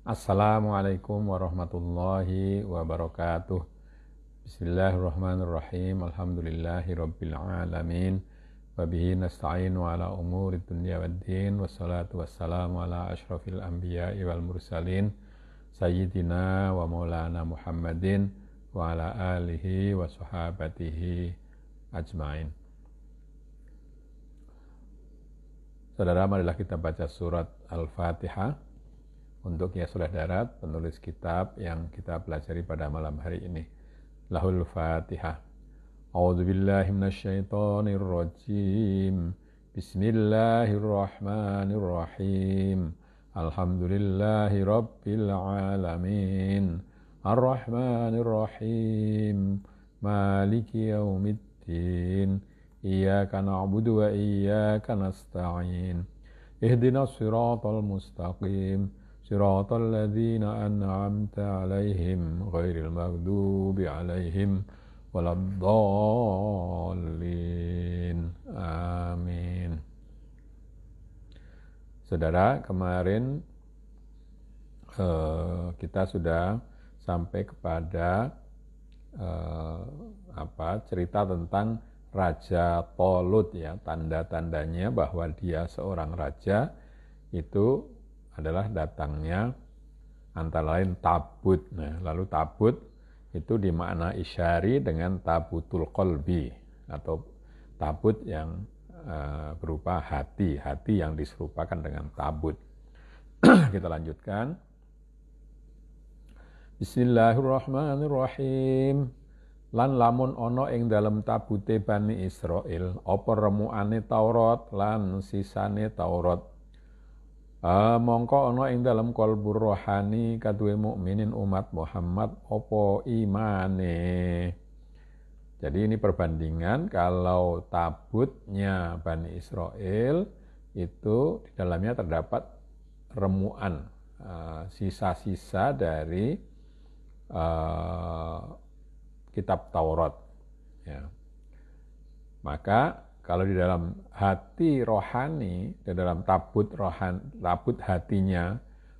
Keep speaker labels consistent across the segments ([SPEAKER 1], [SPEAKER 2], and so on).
[SPEAKER 1] Assalamualaikum warahmatullahi wabarakatuh. Bismillahirrahmanirrahim. Alhamdulillahirabbil alamin. Wabihi nasta'inu ala umuri wa waddin. Wassalatu wassalamu ala asyrafil anbiya'i wal mursalin. Sayyidina wa maulana Muhammadin wa ala alihi wa sahabatihi ajmain. Saudara, marilah kita baca surat Al-Fatihah untuk ya Darat, penulis kitab yang kita pelajari pada malam hari ini. Lahul Fatihah. A'udzu billahi minasyaitonir rajim. Bismillahirrahmanirrahim. Alhamdulillahi rabbil alamin. Arrahmanirrahim. Maliki yaumiddin. Iyyaka na'budu wa iyyaka nasta'in. Ihdinas siratal mustaqim. صراط الذين أنعمت عليهم غير المغضوب عليهم ولا الضالين Amin Saudara, kemarin eh, kita sudah sampai kepada eh, apa cerita tentang Raja Tolut ya, tanda-tandanya bahwa dia seorang raja itu adalah datangnya antara lain tabut. Nah, lalu tabut itu dimakna isyari dengan tabutul kolbi atau tabut yang e, berupa hati, hati yang diserupakan dengan tabut. Kita lanjutkan. Bismillahirrahmanirrahim. Lan lamun ono ing dalam tabute Bani Israel, apa remuane Taurat lan sisane Taurat Ah, mongko ana ing dalam kalbu rohani kaduwe mukminin umat Muhammad opo imane jadi ini perbandingan kalau tabutnya Bani Israel itu di dalamnya terdapat remuan ah, sisa-sisa dari uh, kitab Taurat. Ya. Maka kalau di dalam hati rohani, di dalam tabut rohan, tabut hatinya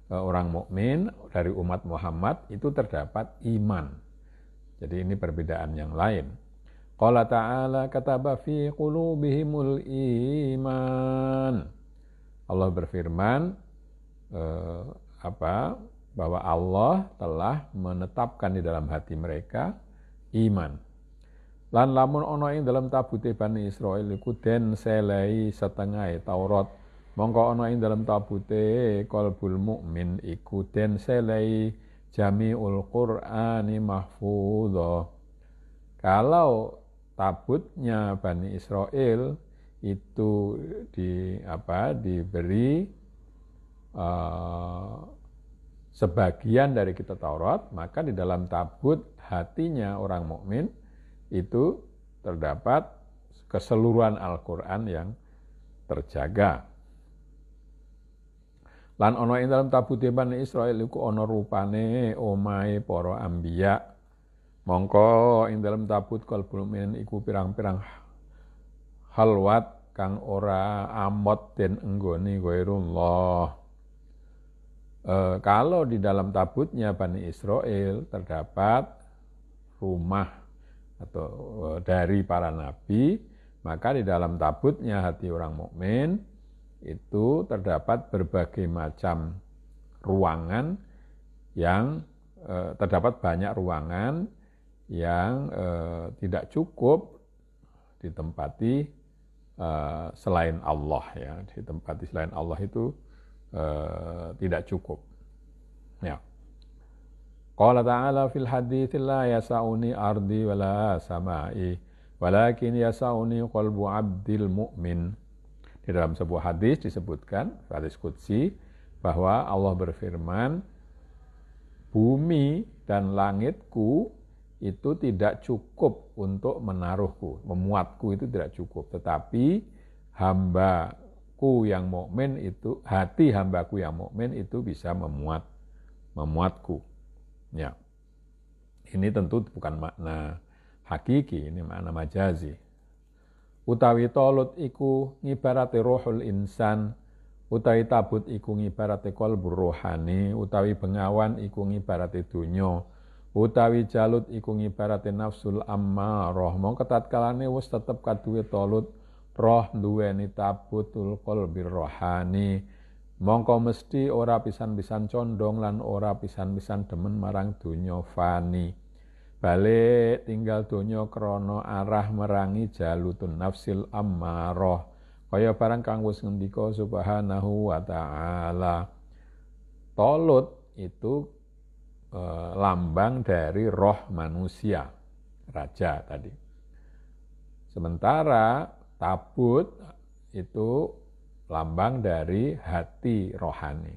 [SPEAKER 1] e, orang mukmin dari umat Muhammad itu terdapat iman. Jadi ini perbedaan yang lain. Qala ta'ala kataba fi qulubihimul iman. Allah berfirman eh, apa bahwa Allah telah menetapkan di dalam hati mereka iman. Lan lamun ana ing dalam tabute Bani israel iku den selai setengah Taurat. Mongko ana ing dalam tabute kalbul mukmin iku den selai jami'ul Qur'ani mahfudho. Kalau tabutnya Bani Israel itu di apa diberi uh, sebagian dari kita Taurat maka di dalam tabut hatinya orang mukmin itu terdapat keseluruhan Al-Quran yang terjaga. Lan ono ing dalam tabute Bani Israil iku ono rupane omahe para ambia, Mongko ing dalam tabut kalbul mukmin iku pirang-pirang halwat kang ora amot den enggoni ghairullah. E, kalau di dalam tabutnya Bani Israel terdapat rumah atau eh, dari para nabi, maka di dalam tabutnya hati orang mukmin itu terdapat berbagai macam ruangan yang eh, terdapat banyak ruangan yang eh, tidak cukup ditempati eh, selain Allah ya, ditempati selain Allah itu eh, tidak cukup. Ya. Qala ta'ala fil hadithi la yasa'uni ardi wa la sama'i walakin yasa'uni qalbu abdil mu'min. Di dalam sebuah hadis disebutkan, hadis Qudsi, bahwa Allah berfirman, bumi dan langitku itu tidak cukup untuk menaruhku, memuatku itu tidak cukup. Tetapi hambaku yang mukmin itu, hati hambaku yang mukmin itu bisa memuat, memuatku. Ya. Ini tentu bukan makna hakiki, ini makna majazi. Utawi tolut iku ngibarati rohul insan, utawi tabut iku ngibarati kolbu rohani, utawi bengawan iku ngibarati dunyo, utawi jalut iku ngibarati nafsul amma roh. Mau ketat kalane wis tetep kaduwe tolut roh duweni tabutul kolbi rohani, mongko mesti ora pisan-pisan condong lan ora pisan-pisan demen marang donya fani. Balik tinggal donya krana arah merangi jalutun nafsil ammaroh Kaya barang kang wis ngendika subhanahu wa taala. Tolut itu e, lambang dari roh manusia, raja tadi. Sementara tabut itu lambang dari hati rohani.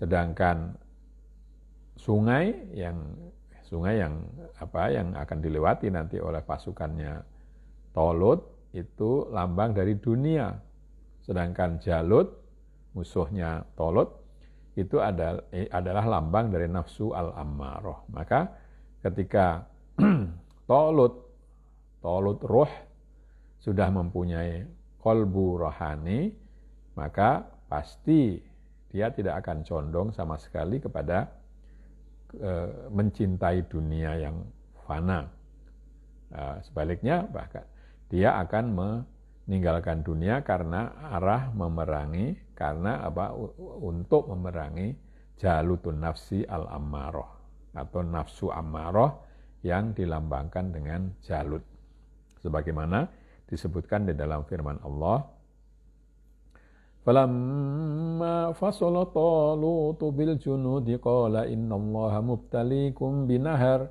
[SPEAKER 1] Sedangkan sungai yang sungai yang apa yang akan dilewati nanti oleh pasukannya Tolut itu lambang dari dunia. Sedangkan Jalut musuhnya Tolut itu adalah, eh, adalah lambang dari nafsu al ammarah Maka ketika Tolut Tolut roh sudah mempunyai kolbu rohani, maka pasti dia tidak akan condong sama sekali kepada e, mencintai dunia yang fana. E, sebaliknya bahkan dia akan meninggalkan dunia karena arah memerangi, karena apa untuk memerangi jalutun nafsi al ammaroh atau nafsu ammaroh yang dilambangkan dengan jalut. Sebagaimana disebutkan di dalam firman Allah Falamma fasala talutu bil junudi qala innallaha mubtalikum binahar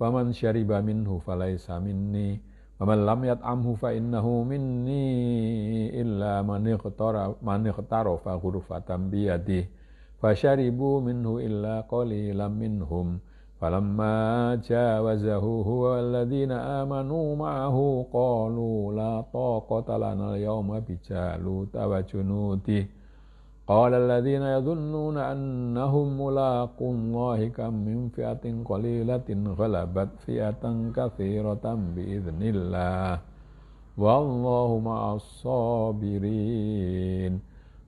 [SPEAKER 1] faman syariba minhu falaysa minni waman lam yat'amhu fa innahu minni illa man iqtara man iqtara fa ghurfatan biyadihi fasyaribu minhu illa qalilan minhum فلما جاوزه هو الذين آمنوا معه قالوا لا طاقة لنا اليوم بجالوت وجنوده قال الذين يظنون أنهم ملاقو الله كم من فئة قليلة غلبت فئة كثيرة بإذن الله wallahu ma'as sabirin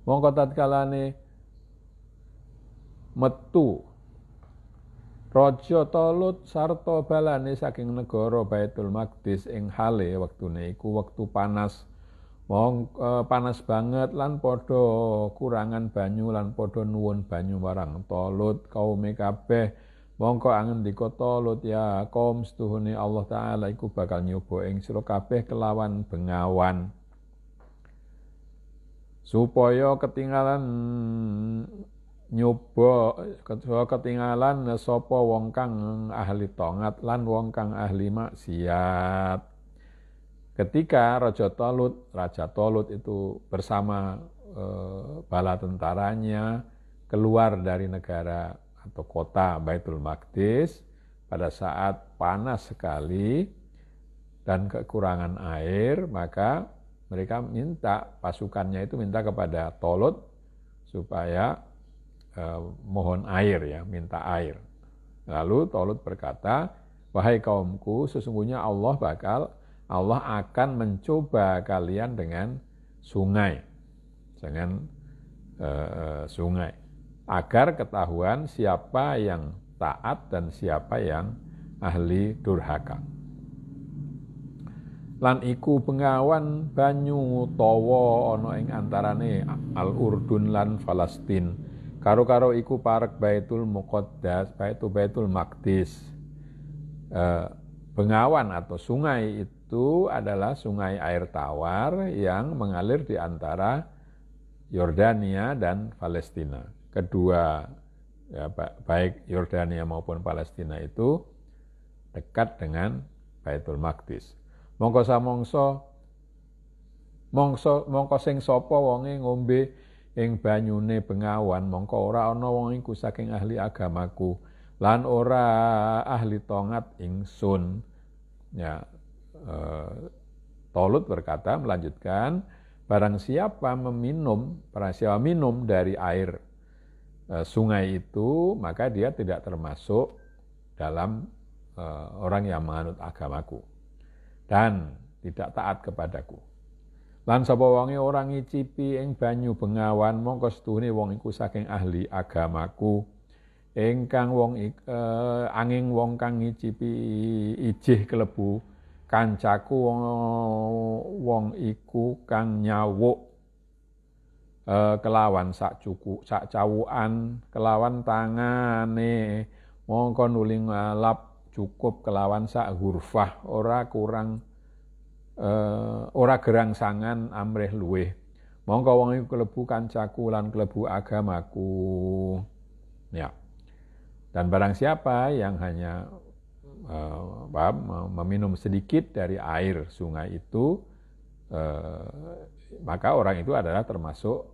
[SPEAKER 1] mongko tatkalane metu Raja Talut sarta balane saking negara Baitul Maqdis ing hale wektune iku wektu panas. Wong e, panas banget lan padha kurangan banyu lan padha nuwun banyu marang Talut kaume kabeh. Mongko angendika Talut ya kaum setuhune Allah taala iku bakal nyoba ing sira kabeh kelawan bengawan. Supaya ketinggalan nyoba ketinggalan ya sapa wong kang ahli tongat lan wong kang ahli maksiat. Ketika Raja Tolut, Raja Tolut itu bersama e, bala tentaranya keluar dari negara atau kota Baitul Maqdis pada saat panas sekali dan kekurangan air, maka mereka minta pasukannya itu minta kepada Tolut supaya Eh, mohon air ya, minta air. Lalu Tolut berkata, wahai kaumku, sesungguhnya Allah bakal Allah akan mencoba kalian dengan sungai, dengan uh, sungai, agar ketahuan siapa yang taat dan siapa yang ahli durhaka. Lan iku pengawan banyu towo ana ing antarane Al-Urdun lan Falastin Karo-karo iku parek Baitul Muqaddas, Baitul Baitul Maqdis. E, bengawan atau sungai itu adalah sungai air tawar yang mengalir di antara Yordania dan Palestina. Kedua, ya, baik Yordania maupun Palestina itu dekat dengan Baitul Maqdis. Mongko samongso mongso mongko sing sapa wonge ngombe ing banyune bengawan mongko ora ana wong iku saking ahli agamaku lan ora ahli tongat ingsun ya e, Tolut berkata melanjutkan barang siapa meminum barang siapa minum dari air e, sungai itu maka dia tidak termasuk dalam e, orang yang menganut agamaku dan tidak taat kepadaku Lan sapa wonge ora ngicipi ing banyu bengawan mongko setuhune wong iku saking ahli agamaku. Ingkang wong eh, angin wong kang ngicipi ijih kelebu kancaku wong, wong iku kang nyawuk eh, kelawan sak cuku sak cawuan kelawan tangane mongko nuling lap cukup kelawan sak hurfah ora kurang uh, ora Sangan amrih luweh. Mongko wong iku klebu kancaku lan klebu agamaku. Ya. Dan barang siapa yang hanya uh, meminum sedikit dari air sungai itu uh, maka orang itu adalah termasuk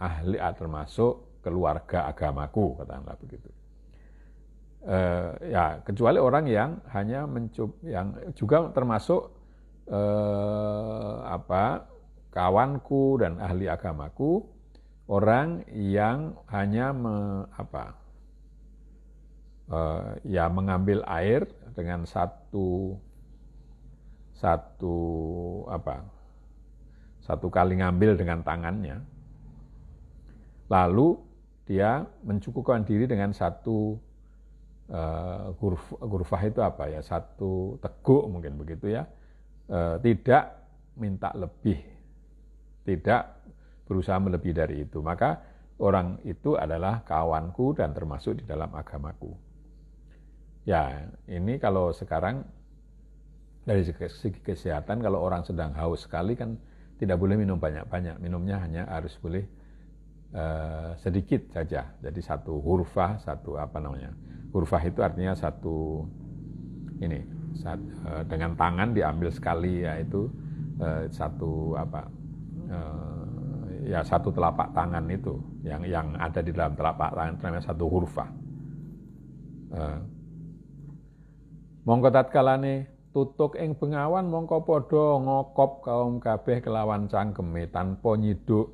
[SPEAKER 1] ahli ah, termasuk keluarga agamaku katakanlah begitu uh, ya kecuali orang yang hanya mencup yang juga termasuk eh, apa kawanku dan ahli agamaku orang yang hanya me, apa eh, ya mengambil air dengan satu satu apa satu kali ngambil dengan tangannya lalu dia mencukupkan diri dengan satu uh, gurfah itu apa ya satu teguk mungkin begitu ya Eh, tidak minta lebih, tidak berusaha melebihi dari itu. Maka orang itu adalah kawanku dan termasuk di dalam agamaku. Ya, ini kalau sekarang dari segi kesehatan, kalau orang sedang haus sekali kan tidak boleh minum banyak-banyak. Minumnya hanya harus boleh eh, sedikit saja. Jadi satu hurfah, satu apa namanya. Hurfah itu artinya satu ini saat, uh, dengan tangan diambil sekali yaitu uh, satu apa uh, ya satu telapak tangan itu yang yang ada di dalam telapak tangan itu namanya satu hurfa. Uh, mongko tatkalane tutuk ing bengawan mongko podo ngokop kaum kabeh kelawan cangkeme tanpa nyiduk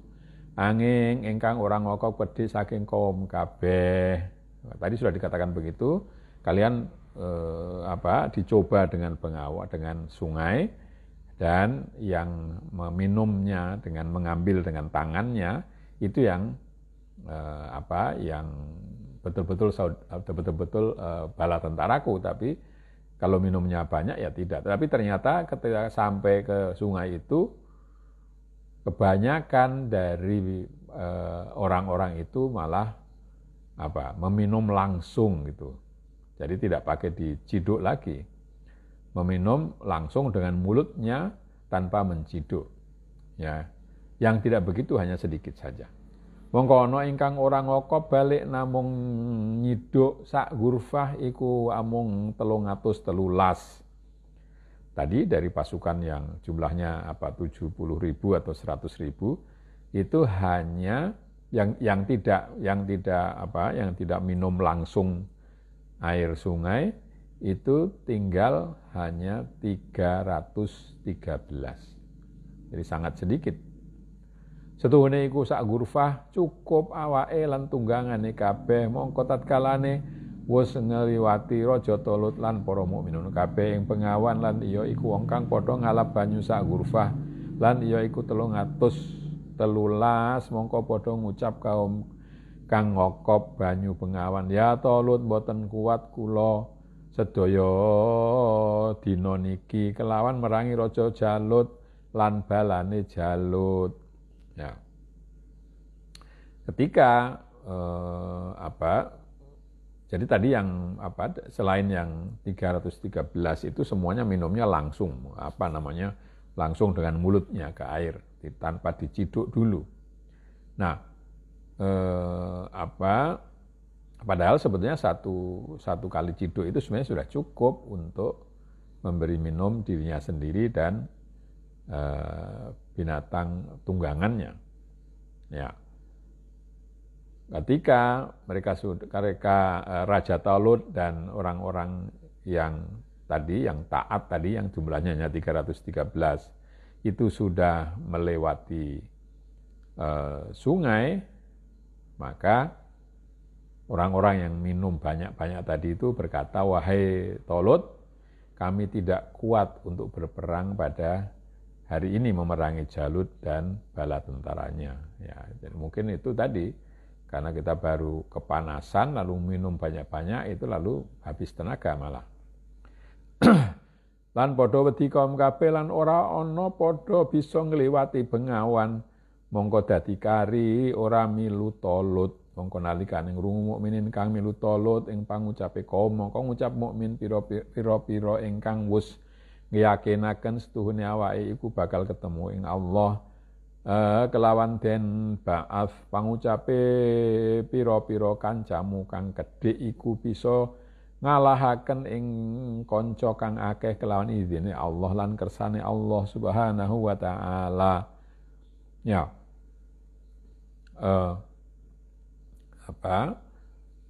[SPEAKER 1] angin ingkang orang ngokop pedih saking kaum kabeh. Tadi sudah dikatakan begitu, kalian eh, apa dicoba dengan pengawal dengan sungai dan yang meminumnya dengan mengambil dengan tangannya itu yang eh, apa yang betul-betul eh, betul-betul eh, bala tentaraku tapi kalau minumnya banyak ya tidak tapi ternyata ketika sampai ke sungai itu kebanyakan dari eh, orang-orang eh, itu malah apa meminum langsung gitu jadi tidak pakai diciduk lagi. Meminum langsung dengan mulutnya tanpa menciduk. Ya. Yang tidak begitu hanya sedikit saja. Mengkono ingkang orang ngoko balik namung nyiduk sak gurfah iku amung telung atus telulas. Tadi dari pasukan yang jumlahnya apa 70 ribu atau 100 ribu itu hanya yang yang tidak yang tidak apa yang tidak minum langsung air sungai itu tinggal hanya 313. Jadi sangat sedikit. Setuhune iku sak gurfah cukup awake lan tunggangane kabeh mongko tatkalane wis ngliwati raja tolut lan para mukminun kabeh ing pengawan lan iya iku wong kang padha ngalap banyu sak gurfah lan iya iku telulas mongko padha ngucap kaum kang ngokop banyu bengawan ya tolut boten kuat kulo sedoyo, dina kelawan merangi rojo Jalut lan balane Jalut ya ketika eh, apa jadi tadi yang apa selain yang 313 itu semuanya minumnya langsung apa namanya langsung dengan mulutnya ke air tanpa diciduk dulu. Nah, eh, apa padahal sebetulnya satu satu kali ciduk itu sebenarnya sudah cukup untuk memberi minum dirinya sendiri dan eh, binatang tunggangannya. Ya. Ketika mereka mereka eh, Raja Talut dan orang-orang yang tadi yang taat tadi yang jumlahnya hanya 313 itu sudah melewati uh, sungai maka orang-orang yang minum banyak-banyak tadi itu berkata, wahai Tolut, kami tidak kuat untuk berperang pada hari ini memerangi Jalut dan bala tentaranya. Ya, jadi mungkin itu tadi karena kita baru kepanasan lalu minum banyak-banyak itu lalu habis tenaga malah. lan podo wedi kaum kabeh lan ora ana podo bisa ngliwati bengawan mongko dadi kari ora milu tolut mongko nalikane ngrungu mukminin kang milu tolut ing pangucape kaum mongko ngucap mukmin pira-pira ingkang wus ngiyakinaken setuhune awake iku bakal ketemu ing Allah uh, kelawan den ba'af pangucape pira-pira kancamu kang gedhe iku bisa ngalahaken ing kanca kang akeh kelawan izine Allah lan kersane Allah Subhanahu wa taala. Ya eh, apa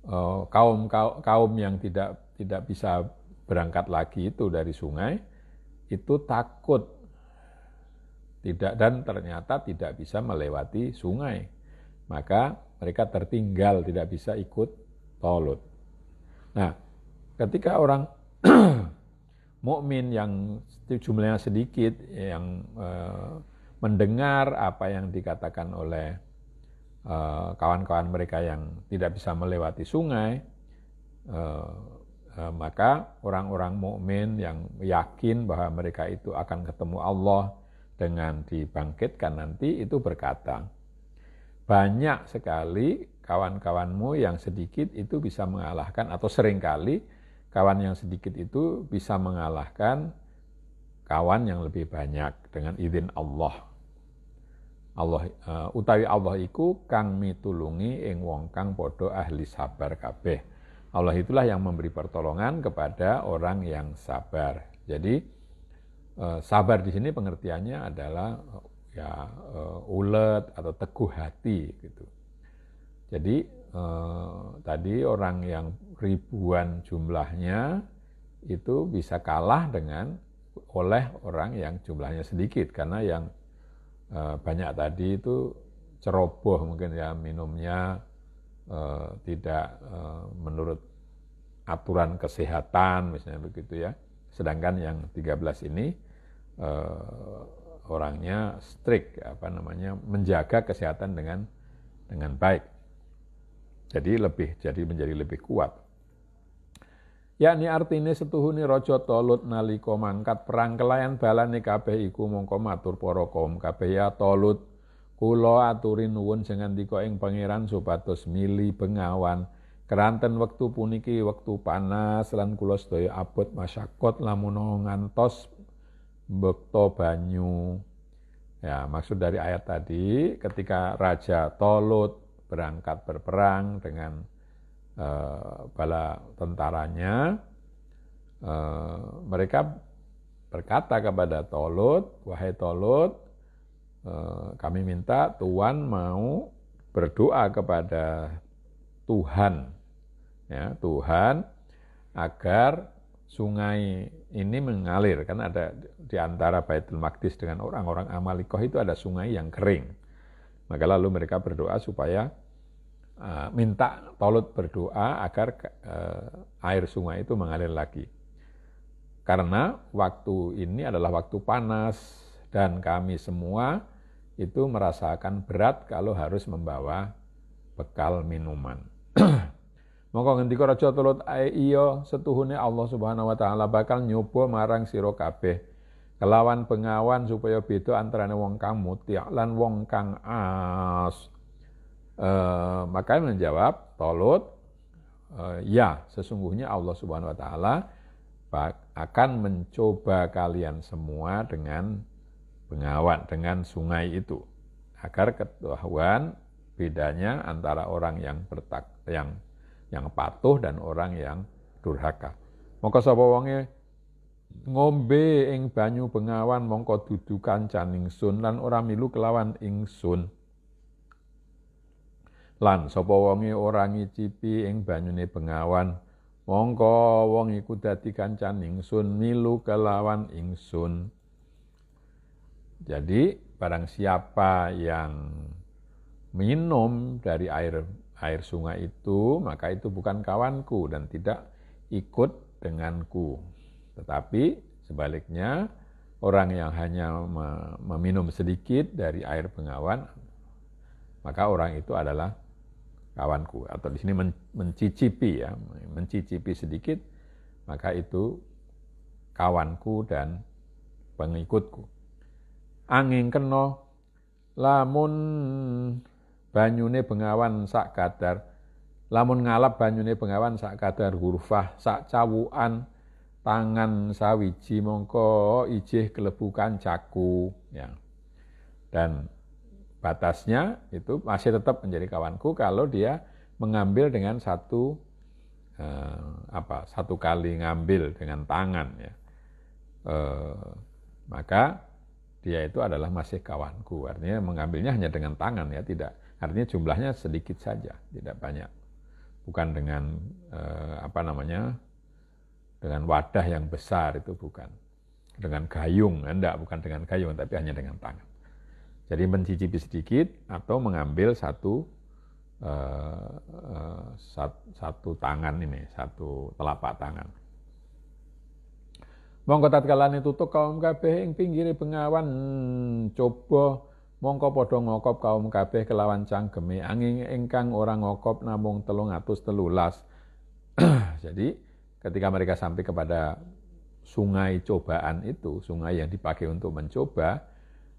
[SPEAKER 1] eh, kaum, kaum yang tidak tidak bisa berangkat lagi itu dari sungai itu takut tidak dan ternyata tidak bisa melewati sungai maka mereka tertinggal tidak bisa ikut tolut nah ketika orang mukmin yang jumlahnya sedikit yang eh, mendengar apa yang dikatakan oleh Eh, kawan-kawan mereka yang tidak bisa melewati sungai, eh, eh, maka orang-orang mukmin yang yakin bahwa mereka itu akan ketemu Allah dengan dibangkitkan nanti itu berkata, banyak sekali kawan-kawanmu yang sedikit itu bisa mengalahkan atau seringkali kawan yang sedikit itu bisa mengalahkan kawan yang lebih banyak dengan izin Allah. Allah uh, utawi Allah iku kang mitulungi ing wong kang padha ahli sabar kabeh. Allah itulah yang memberi pertolongan kepada orang yang sabar. Jadi uh, sabar di sini pengertiannya adalah uh, ya uh, ulet atau teguh hati gitu. Jadi uh, tadi orang yang ribuan jumlahnya itu bisa kalah dengan oleh orang yang jumlahnya sedikit karena yang Eh, banyak tadi itu ceroboh mungkin ya minumnya eh, tidak eh, menurut aturan kesehatan misalnya begitu ya. Sedangkan yang 13 ini orangnya strict apa namanya menjaga kesehatan dengan dengan baik. Jadi lebih jadi menjadi lebih kuat yakni artine setuhuni raja tolut nalika mangkat perang kelayan balane kabeh iku mongko matur para kaum kabeh ya tolut kula aturi nuwun sengandika ing pangeran supados mili bengawan keranten wektu puniki wektu panas lan kula sedaya abot masyakot lamun ngantos bekto banyu ya maksud dari ayat tadi ketika raja tolut berangkat berperang dengan Eh, bala tentaranya, eh, mereka berkata kepada Tolut, wahai Tolut, eh, kami minta Tuhan mau berdoa kepada Tuhan, ya Tuhan, agar sungai ini mengalir kan ada di antara Baitul Maqdis dengan orang-orang Amalikoh itu ada sungai yang kering. Maka lalu mereka berdoa supaya Eh, minta Tolut berdoa agar eh, air sungai itu mengalir lagi. Karena waktu ini adalah waktu panas dan kami semua itu merasakan berat kalau harus membawa bekal minuman. Moko ngendika raja Tolut iya setuhune Allah Subhanahu wa taala bakal nyoba marang sira kabeh kelawan pengawan supaya beda antarané wong mutiak ya, lan wong kang as Eh, maka menjawab Tolut, uh, ya sesungguhnya Allah Subhanahu Wa Taala akan mencoba kalian semua dengan pengawat dengan sungai itu agar ketahuan bedanya antara orang yang bertak yang yang patuh dan orang yang durhaka. Mongko sapa wonge ngombe ing banyu bengawan mongko dudu kancan ingsun lan ora milu kelawan ingsun. Lan sapa wonge ora ngicipi ing banyune bengawan, mongko wong iku dadi kancan ingsun milu kelawan ingsun. Jadi barang siapa yang minum dari air air sungai itu, maka itu bukan kawanku dan tidak ikut denganku. Tetapi sebaliknya orang yang hanya meminum sedikit dari air pengawan, maka orang itu adalah kawanku atau di sini mencicipi ya, mencicipi sedikit maka itu kawanku dan pengikutku. Angin keno lamun banyune bengawan sak kadar lamun ngalap banyune bengawan sak kadar hurfah sak cawuan tangan sawiji mongko ijih kelebukan caku ya dan batasnya itu masih tetap menjadi kawanku kalau dia mengambil dengan satu eh, apa satu kali ngambil dengan tangan ya eh, maka dia itu adalah masih kawanku artinya mengambilnya hanya dengan tangan ya tidak artinya jumlahnya sedikit saja tidak banyak bukan dengan eh, apa namanya dengan wadah yang besar itu bukan dengan gayung enggak bukan dengan gayung tapi hanya dengan tangan jadi mencicipi sedikit atau mengambil satu uh, uh, satu tangan ini, satu telapak tangan. Mongko tatkala tutuk kaum kabeh ing pinggire bengawan coba mongko padha ngokop kaum kabeh kelawan cangkeme angin ingkang orang ngokop namung telung atus telulas. Jadi ketika mereka sampai kepada sungai cobaan itu, sungai yang dipakai untuk mencoba,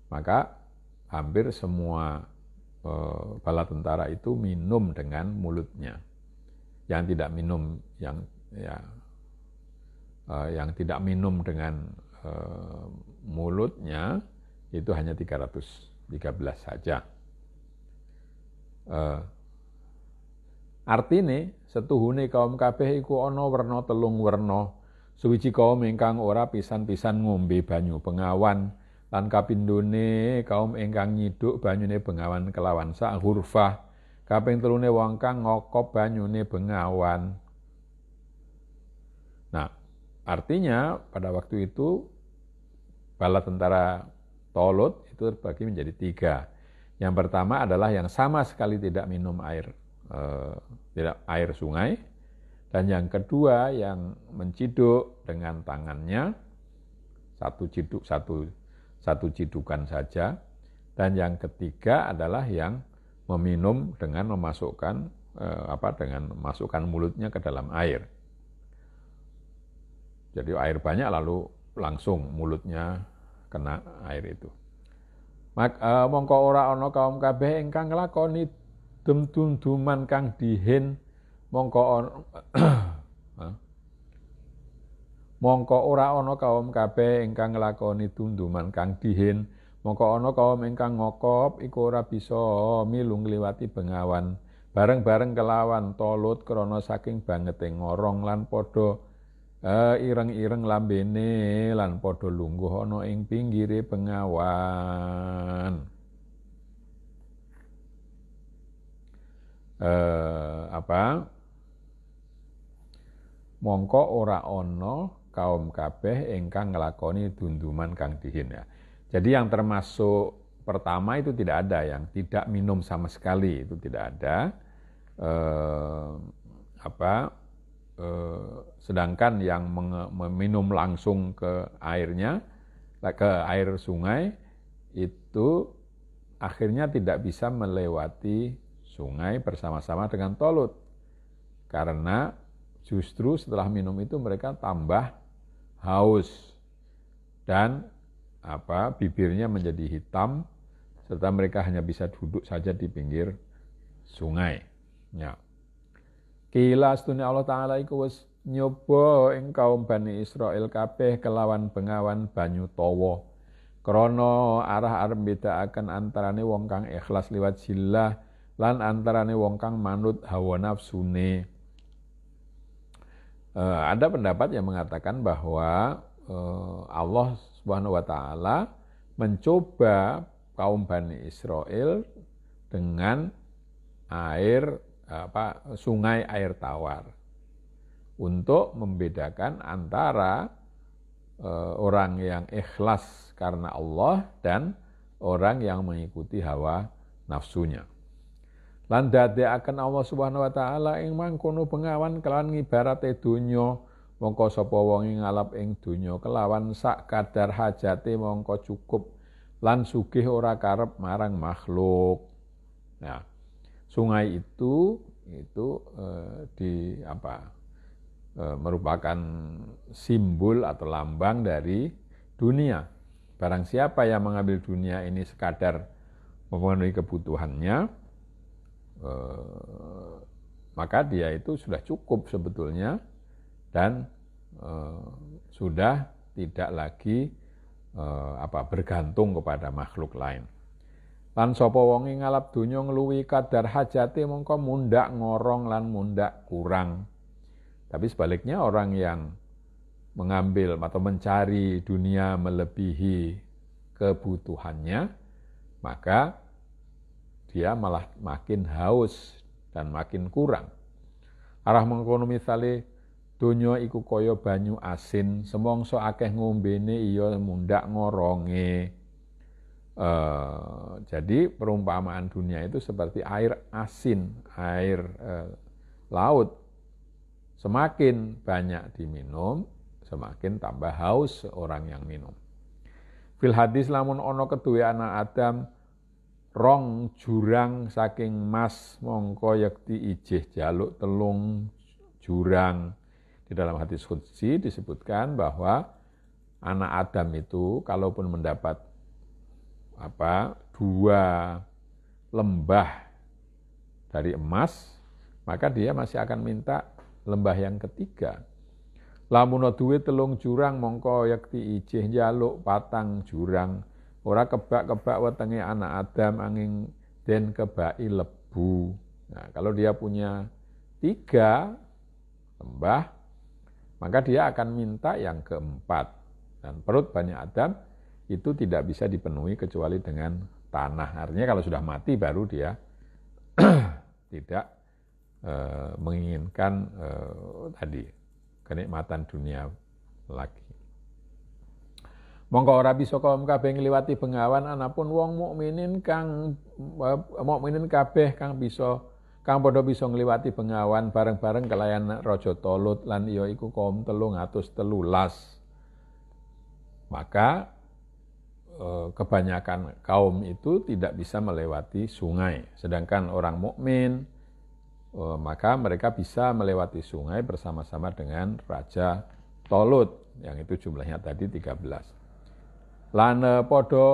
[SPEAKER 1] maka hampir semua eh, bala tentara itu minum dengan mulutnya. Yang tidak minum, yang ya, eh, yang tidak minum dengan eh, mulutnya itu hanya 313 saja. Arti ini setuhune kaum kabeh iku ana werna telung werna suwiji kaum ingkang ora pisan-pisan ngombe banyu pengawan lan kapindhone kaum ingkang nyiduk banyune bengawan kelawan sak hurfah kaping telune wong kang ngokop banyune bengawan nah artinya pada waktu itu bala tentara tolut itu terbagi menjadi tiga yang pertama adalah yang sama sekali tidak minum air eh, tidak air sungai dan yang kedua yang menciduk dengan tangannya satu ciduk satu satu cidukan saja. Dan yang ketiga adalah yang meminum dengan memasukkan eh, apa dengan masukkan mulutnya ke dalam air. Jadi air banyak lalu langsung mulutnya kena air itu. Mak eh, mongko ora ana kaum kabeh ingkang nglakoni dum dunduman kang dihin mongko on, mongko ora ana kaum kabeh ingkang nglakoni tunduman kang dihin mongko ana kaum ingkang ngokop iku ora bisa milu ngliwati bengawan bareng-bareng kelawan tolut krana saking bangete ngorong lan padha uh, ireng-ireng lambene lan padha lungguh ana ing pinggire bengawan uh, apa mongko ora ana kaum kabeh engkang ngelakoni dunduman kang dihin ya Jadi yang termasuk pertama itu tidak ada yang tidak minum sama sekali itu tidak ada. Eh, apa eh, sedangkan yang meminum langsung ke airnya ke air sungai itu akhirnya tidak bisa melewati sungai bersama-sama dengan tolut. Karena justru setelah minum itu mereka tambah haus, dan apa bibirnya menjadi hitam, serta mereka hanya bisa duduk saja di pinggir sungai. Ya. Kila astunya Allah Ta'ala iku was nyoba ing kaum Bani Israel kabeh kelawan bengawan banyu towo krono arah arah beda akan antarane wong kang ikhlas liwat jillah lan antarane wong kang manut hawa nafsune. Eh, ada pendapat yang mengatakan bahwa eh, Allah Subhanahu wa taala mencoba kaum Bani Israel dengan air apa sungai air tawar untuk membedakan antara eh, orang yang ikhlas karena Allah dan orang yang mengikuti hawa nafsunya lan akan Allah Subhanahu wa taala ing mangkono pengawan kelawan ngibarate donya mongko sapa wong ngalap ing donya kelawan sak kadar hajate mongko cukup lan sugih ora karep marang makhluk nah sungai itu itu eh, di apa eh, merupakan simbol atau lambang dari dunia barang siapa yang mengambil dunia ini sekadar memenuhi kebutuhannya Eh, maka dia itu sudah cukup sebetulnya dan eh, sudah tidak lagi eh, apa bergantung kepada makhluk lain. Lan sapa wonge ngalap donya ngluwi kadar hajate mongko mundak ngorong lan mundak kurang. Tapi sebaliknya orang yang mengambil atau mencari dunia melebihi kebutuhannya, maka dia malah makin haus dan makin kurang. Arah mengkono misale donya iku kaya banyu asin, semongso akeh ngombene iya mundak ngoronge. E, jadi perumpamaan dunia itu seperti air asin, air e, laut. Semakin banyak diminum, semakin tambah haus orang yang minum. Fil hadis lamun ono kedua anak Adam rong jurang saking mas mongko yakti ijih jaluk telung jurang. Di dalam hadis suci disebutkan bahwa anak Adam itu kalaupun mendapat apa dua lembah dari emas, maka dia masih akan minta lembah yang ketiga. Lamun duwe telung jurang mongko yakti ijih jaluk patang jurang Ora kebak-kebak wetenge anak Adam angin den kebaki lebu. Nah, kalau dia punya tiga lembah, maka dia akan minta yang keempat. Dan perut banyak Adam itu tidak bisa dipenuhi kecuali dengan tanah. Artinya kalau sudah mati baru dia tidak e, menginginkan e, tadi kenikmatan dunia lagi. Mongko ora bisa kaum kabeh ngliwati bengawan anapun wong mukminin kang eh, mukminin kabeh kang bisa kang padha bisa ngliwati bengawan bareng-bareng kelayan Raja Tolut lan ya iku kaum 313. Maka eh, kebanyakan kaum itu tidak bisa melewati sungai, sedangkan orang mukmin eh, maka mereka bisa melewati sungai bersama-sama dengan Raja Tolut yang itu jumlahnya tadi 13. Lana eh, podo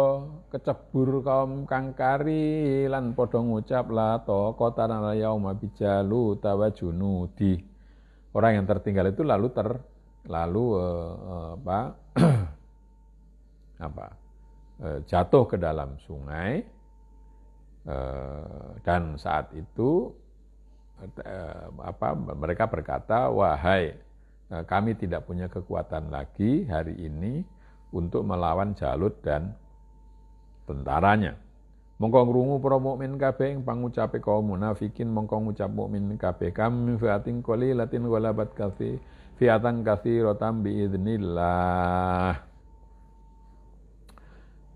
[SPEAKER 1] kecebur kaum kangkari lan podo ngucap la to kota nala yauma bijalu tawa junudi. Orang yang tertinggal itu lalu ter lalu eh, eh apa apa eh, jatuh ke dalam sungai eh, dan saat itu eh, apa mereka berkata wahai kami tidak punya kekuatan lagi hari ini untuk melawan Jalut dan tentaranya. Mongko ngrungu para mukmin kabeh ing pangucape kaum munafikin mongko ngucap mukmin kabeh kami fiatin qalilatin walabat kafi fiatan katsiratan idznillah.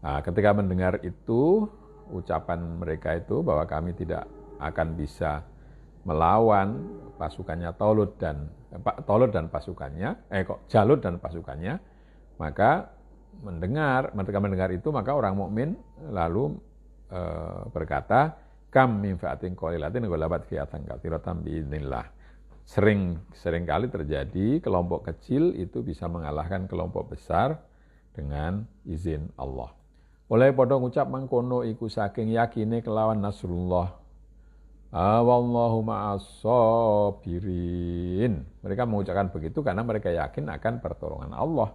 [SPEAKER 1] Nah, ketika mendengar itu ucapan mereka itu bahwa kami tidak akan bisa melawan pasukannya Tolut dan eh, Tolut dan pasukannya eh kok Jalut dan pasukannya maka mendengar, mereka mendengar itu maka orang mukmin lalu e, berkata kam min fa'atin qalilatin ghalabat fi'atan katsiratan biidznillah. Sering sering kali terjadi kelompok kecil itu bisa mengalahkan kelompok besar dengan izin Allah. Oleh podo ngucap mangkono iku saking yakine kelawan Nasrullah. Wallahu ma'asabirin. Mereka mengucapkan begitu karena mereka yakin akan pertolongan Allah.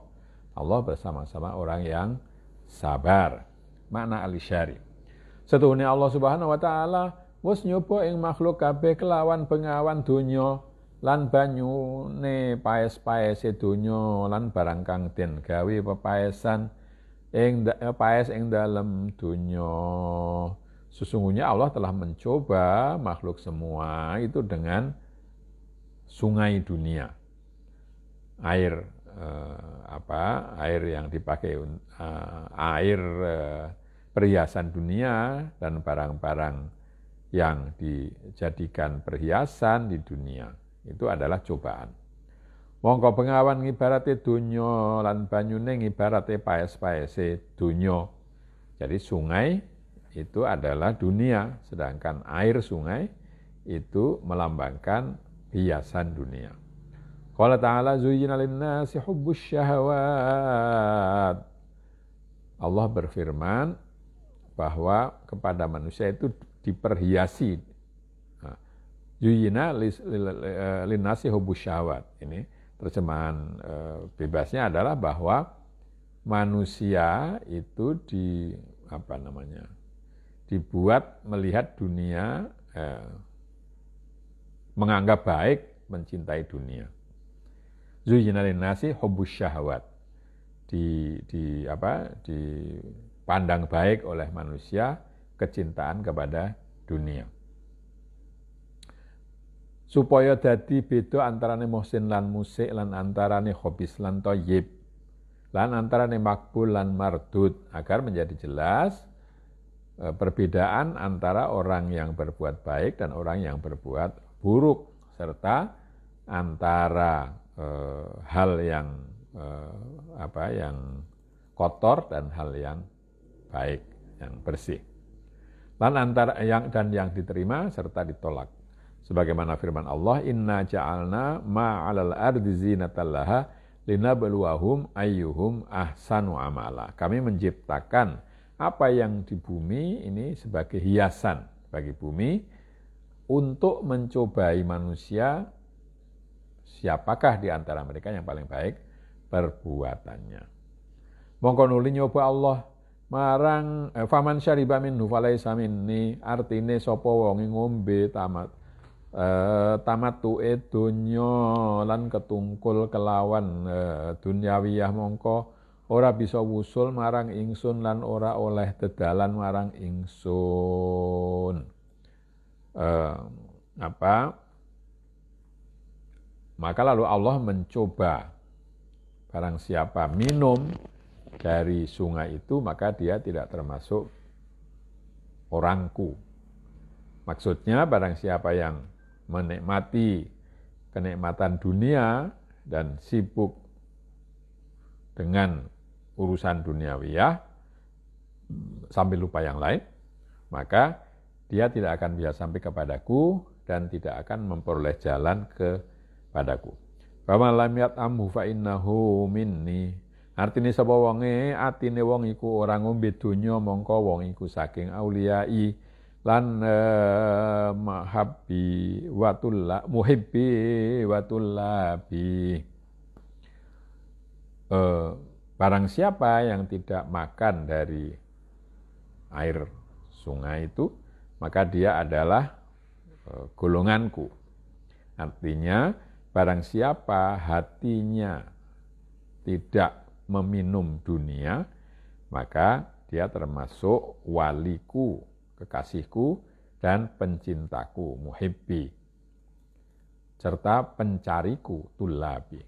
[SPEAKER 1] Allah bersama-sama orang yang sabar. Makna alisyari. Setuhunnya Allah Subhanahu wa taala was nyoba ing makhluk kabeh kelawan pengawan dunyo lan banyu ne paes-paese dunyo lan barang kang den gawe pepaesan ing eh, paes ing dalem dunyo. Sesungguhnya Allah telah mencoba makhluk semua itu dengan sungai dunia, air eh, apa air yang dipakai eh, air eh, perhiasan dunia dan barang-barang yang dijadikan perhiasan di dunia itu adalah cobaan. Mongko pengawan ngibarate dunyo lan banyune ibaratnya paes-paese dunyo. Jadi sungai itu adalah dunia, sedangkan air sungai itu melambangkan hiasan dunia. Qala ta'ala zuyyina linnasi hubbus syahawat. Allah berfirman bahwa kepada manusia itu diperhiasi. Nah, zuyyina linnasi hubbus syahawat. Ini terjemahan eh, bebasnya adalah bahwa manusia itu di apa namanya? dibuat melihat dunia eh, menganggap baik mencintai dunia zuyinalin nasi hubus syahwat. Di, di apa dipandang baik oleh manusia kecintaan kepada dunia. Supaya dadi beda antarane muhsin lan musik lan antarane hobis lan toyib lan antarane makbul lan mardud agar menjadi jelas e, perbedaan antara orang yang berbuat baik dan orang yang berbuat buruk serta antara eh, hal yang eh, apa yang kotor dan hal yang baik, yang bersih. Dan antara yang dan yang diterima serta ditolak. Sebagaimana firman Allah, "Inna ja'alna ma'alal ardi zinatallaha linabluwahum ayyuhum ahsanu amala." Kami menciptakan apa yang di bumi ini sebagai hiasan bagi bumi untuk mencobai manusia siapakah di antara mereka yang paling baik perbuatannya. Mongko nuli nyoba Allah marang eh, faman syariba minhu falaisa minni artine sapa wonge ngombe tamat eh, tamattuke donya lan ketungkul kelawan eh, dunyawiyah mongko ora bisa wusul marang ingsun lan ora oleh dedalan marang ingsun eh, apa maka lalu Allah mencoba barang siapa minum dari sungai itu maka dia tidak termasuk orangku. Maksudnya barang siapa yang menikmati kenikmatan dunia dan sibuk dengan urusan duniawi ya, sambil lupa yang lain, maka dia tidak akan bisa sampai kepadaku dan tidak akan memperoleh jalan ke padaku. Fama lam amhu fa innahu minni. Artine sapa wonge atine wong iku ora ngombe donya mongko wong iku saking auliyai lan eh, mahabbi watulla muhibbi watullabi. Eh, barang siapa yang tidak makan dari air sungai itu, maka dia adalah eh, golonganku. Artinya Barang siapa hatinya tidak meminum dunia, maka dia termasuk waliku, kekasihku, dan pencintaku, muhibbi, serta pencariku, tulabi.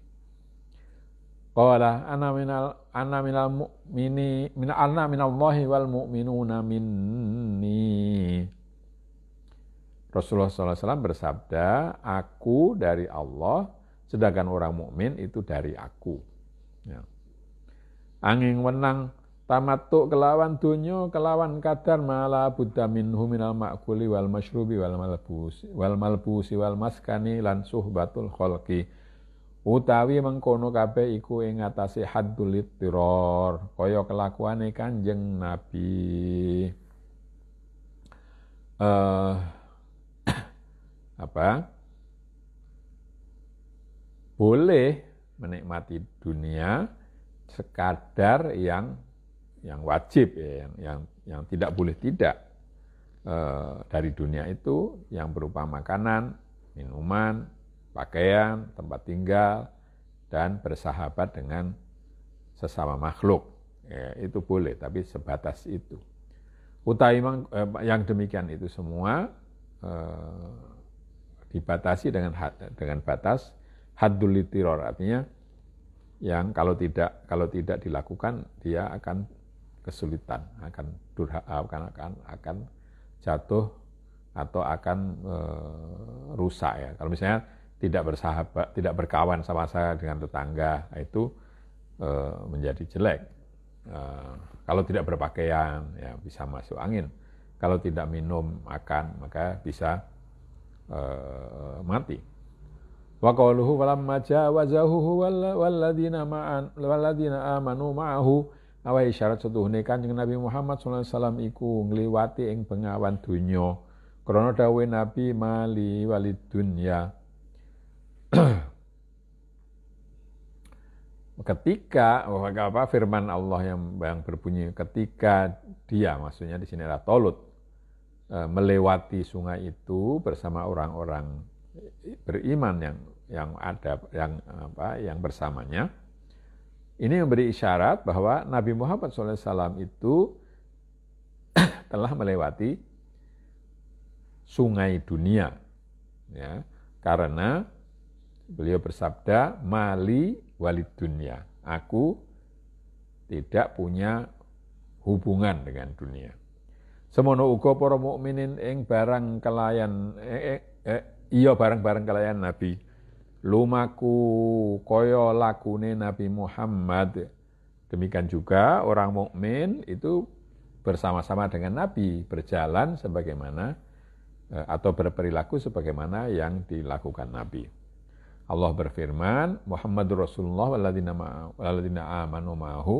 [SPEAKER 1] Qala ana minal ana minal mu'mini min ana minallahi wal mu'minuna minni Rasulullah SAW bersabda, aku dari Allah, sedangkan orang mukmin itu dari aku. Ya. Angin wenang tamatuk kelawan dunyo kelawan kadar malah buddha minhu minal makuli wal masyrubi wal malbusi wal malbusi wal maskani lan suhbatul kholki utawi mengkono kabeh iku ingatasi ngatasé haddul tiror kaya kelakuane Kanjeng Nabi eh uh, apa boleh menikmati dunia sekadar yang yang wajib ya, yang yang, yang tidak boleh tidak e, dari dunia itu yang berupa makanan, minuman, pakaian, tempat tinggal dan bersahabat dengan sesama makhluk. Ya, itu boleh, tapi sebatas itu. Utai eh, yang demikian itu semua e, dibatasi dengan dengan batas haddul tiror artinya yang kalau tidak kalau tidak dilakukan dia akan kesulitan akan durha akan akan akan jatuh atau akan e, rusak ya kalau misalnya tidak bersahabat tidak berkawan sama saya dengan tetangga itu e, menjadi jelek e, kalau tidak berpakaian ya bisa masuk angin kalau tidak minum makan maka bisa Eh, mati. Wa qawluhu falamma jawazahu walladina ma'an walladina amanu ma'ahu awai syarat setuhune Kanjeng Nabi Muhammad sallallahu alaihi wasallam iku ngliwati ing bengawan donya krana dawuhe Nabi mali walid dunya. ketika oh, apa firman Allah yang yang berbunyi ketika dia maksudnya di sini adalah tolut Eh, melewati sungai itu bersama orang-orang beriman yang yang ada yang apa yang bersamanya ini memberi isyarat bahwa Nabi Muhammad SAW itu telah melewati sungai dunia ya karena beliau bersabda mali walid dunia aku tidak punya hubungan dengan dunia Semono uga para mukminin ing barang kelayan eh, eh, eh, iya barang-barang kelayan Nabi. Lumaku kaya lakune Nabi Muhammad. Demikian juga orang mukmin itu bersama-sama dengan Nabi berjalan sebagaimana eh, atau berperilaku sebagaimana yang dilakukan Nabi. Allah berfirman, Muhammad Rasulullah waladina amanu ma'ahu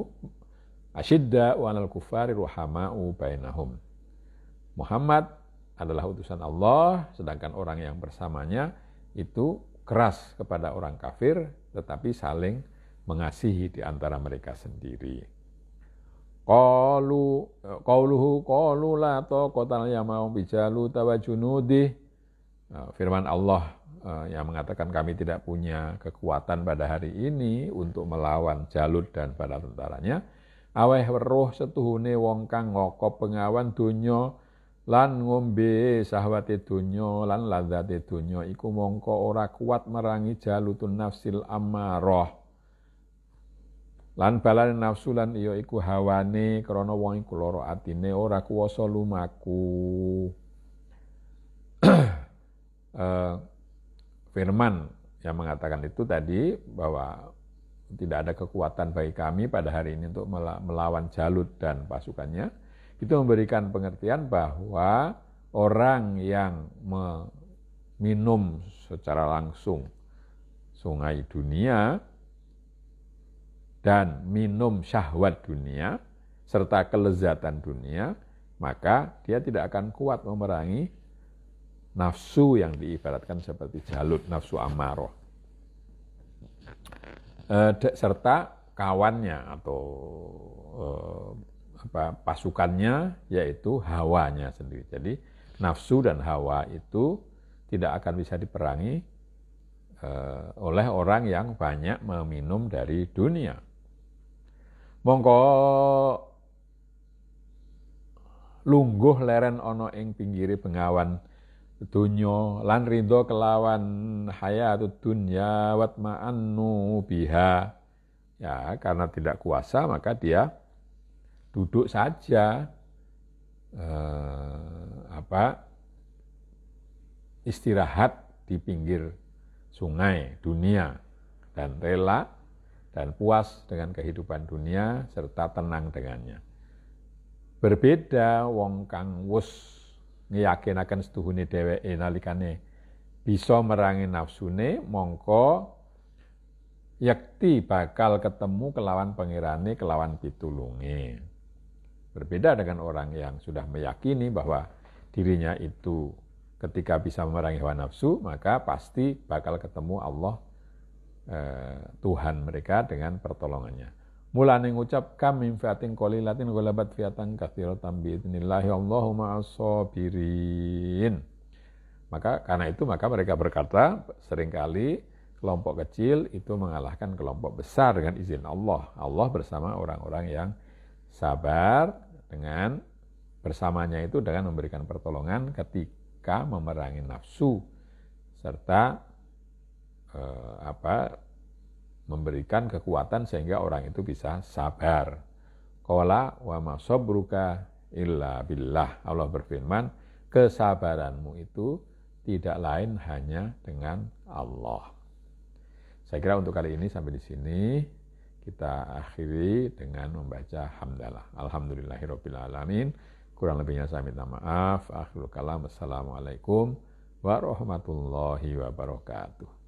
[SPEAKER 1] asyidda wa'alal kufari ruhama'u bainahum. Muhammad adalah utusan Allah, sedangkan orang yang bersamanya itu keras kepada orang kafir, tetapi saling mengasihi di antara mereka sendiri. qauluhu qalu la taqatal yamau bijalu tawajunudi. Nah, firman Allah eh, yang mengatakan kami tidak punya kekuatan pada hari ini untuk melawan Jalut dan para tentaranya. Aweh weruh setuhune wong kang ngoko pengawan donya lan ngombe sahwate dunya lan ladzate dunya iku mongko ora kuat merangi jalutun nafsil amarah lan balane nafsu lan iya iku hawane krana wong iku lara atine ora kuwasa lumaku eh, firman yang mengatakan itu tadi bahwa tidak ada kekuatan bagi kami pada hari ini untuk melawan Jalut dan pasukannya itu memberikan pengertian bahwa orang yang meminum secara langsung sungai dunia dan minum syahwat dunia serta kelezatan dunia, maka dia tidak akan kuat memerangi nafsu yang diibaratkan seperti jalut nafsu amarah. Eh, serta kawannya atau eh, apa, pasukannya yaitu hawanya sendiri. Jadi nafsu dan hawa itu tidak akan bisa diperangi eh, oleh orang yang banyak meminum dari dunia. Mongko lungguh leren ono ing pinggiri bengawan dunyo lan rindo kelawan hayat dunya watma'annu biha. Ya, karena tidak kuasa maka dia duduk saja eh, apa istirahat di pinggir sungai dunia dan rela dan puas dengan kehidupan dunia serta tenang dengannya. Berbeda wong kang wus akan setuhune dheweke nalikane bisa merangi nafsune mongko yakti bakal ketemu kelawan pengirani kelawan pitulunge. Berbeda dengan orang yang sudah meyakini bahwa dirinya itu ketika bisa memerangi hawa nafsu, maka pasti bakal ketemu Allah eh, Tuhan mereka dengan pertolongannya. Mulane ngucap kami fiatin latin golabat fiatan katsiratan biidznillah ya Allahumma asobirin. Maka karena itu maka mereka berkata seringkali kelompok kecil itu mengalahkan kelompok besar dengan izin Allah. Allah bersama orang-orang yang Sabar dengan bersamanya itu dengan memberikan pertolongan ketika memerangi nafsu serta eh, apa memberikan kekuatan sehingga orang itu bisa sabar. Qala wa masabruka illa billah. Allah berfirman, kesabaranmu itu tidak lain hanya dengan Allah. Saya kira untuk kali ini sampai di sini kita akhiri dengan membaca hamdalah. Alhamdulillahirabbil alamin. Kurang lebihnya saya minta maaf. Akhirul kalam. Assalamualaikum warahmatullahi wabarakatuh.